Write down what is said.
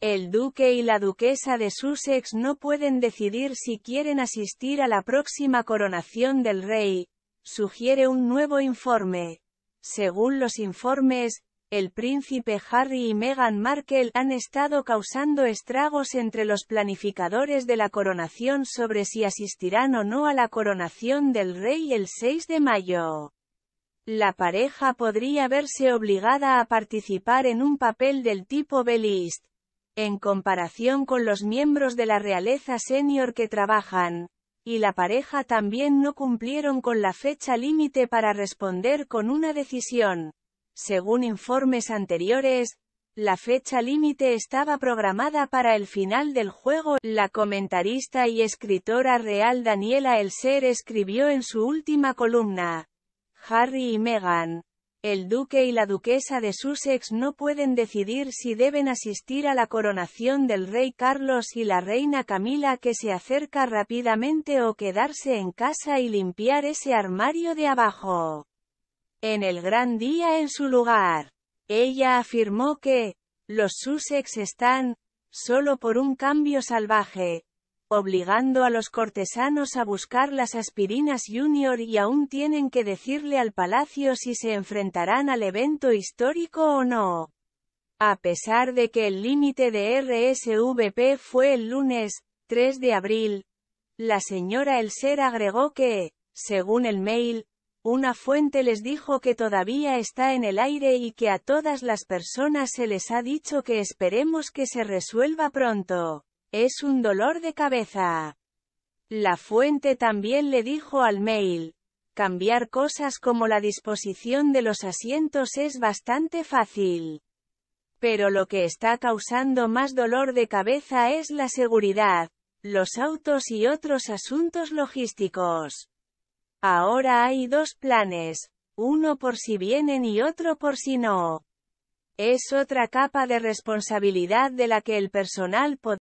El duque y la duquesa de Sussex no pueden decidir si quieren asistir a la próxima coronación del rey, sugiere un nuevo informe. Según los informes, el príncipe Harry y Meghan Markle han estado causando estragos entre los planificadores de la coronación sobre si asistirán o no a la coronación del rey el 6 de mayo la pareja podría verse obligada a participar en un papel del tipo Belist, en comparación con los miembros de la realeza senior que trabajan, y la pareja también no cumplieron con la fecha límite para responder con una decisión. Según informes anteriores, la fecha límite estaba programada para el final del juego. La comentarista y escritora real Daniela Elser escribió en su última columna, Harry y Meghan, el duque y la duquesa de Sussex no pueden decidir si deben asistir a la coronación del rey Carlos y la reina Camila que se acerca rápidamente o quedarse en casa y limpiar ese armario de abajo. En el gran día en su lugar, ella afirmó que, los Sussex están, solo por un cambio salvaje, obligando a los cortesanos a buscar las aspirinas junior y aún tienen que decirle al palacio si se enfrentarán al evento histórico o no. A pesar de que el límite de RSVP fue el lunes, 3 de abril, la señora Elser agregó que, según el mail, una fuente les dijo que todavía está en el aire y que a todas las personas se les ha dicho que esperemos que se resuelva pronto. Es un dolor de cabeza. La fuente también le dijo al mail, cambiar cosas como la disposición de los asientos es bastante fácil. Pero lo que está causando más dolor de cabeza es la seguridad, los autos y otros asuntos logísticos. Ahora hay dos planes, uno por si vienen y otro por si no. Es otra capa de responsabilidad de la que el personal podría